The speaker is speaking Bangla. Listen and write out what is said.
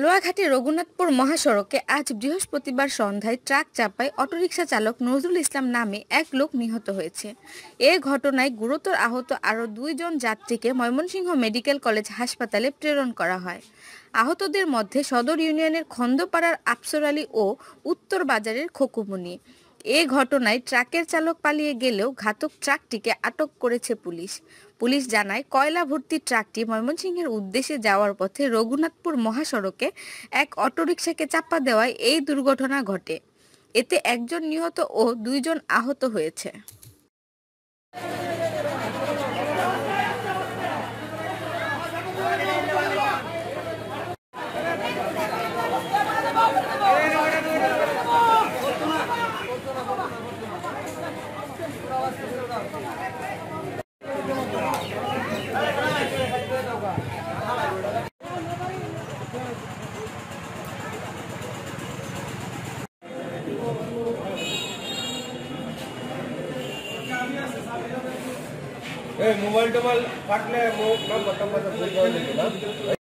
লোয়াঘাটের রঘুনাথপুর মহাসড়কে আজ বৃহস্পতিবার সন্ধ্যায় ট্রাক চাপায় অটোরিকশা চালক নজরুল ইসলাম নামে এক লোক নিহত হয়েছে এ ঘটনায় গুরুতর আহত আরও দুইজন যাত্রীকে ময়মনসিংহ মেডিকেল কলেজ হাসপাতালে প্রেরণ করা হয় আহতদের মধ্যে সদর ইউনিয়নের খন্দপাড়ার আফসর আলী ও উত্তর বাজারের খকুমুনি এ ঘটনায় ট্রাকের চালক পালিয়ে গেলেও ঘাতক ট্রাকটিকে আটক করেছে পুলিশ পুলিশ জানায় কয়লা ভর্তি ট্রাকটি ময়মনসিংহের উদ্দেশ্যে যাওয়ার পথে রঘুনাথপুর মহাসড়কে এক অটোরিকশাকে চাপা দেওয়ায় এই দুর্ঘটনা ঘটে এতে একজন নিহত ও দুইজন আহত হয়েছে मोबाइल टोबाइल तो फाटले मोबाइल बघा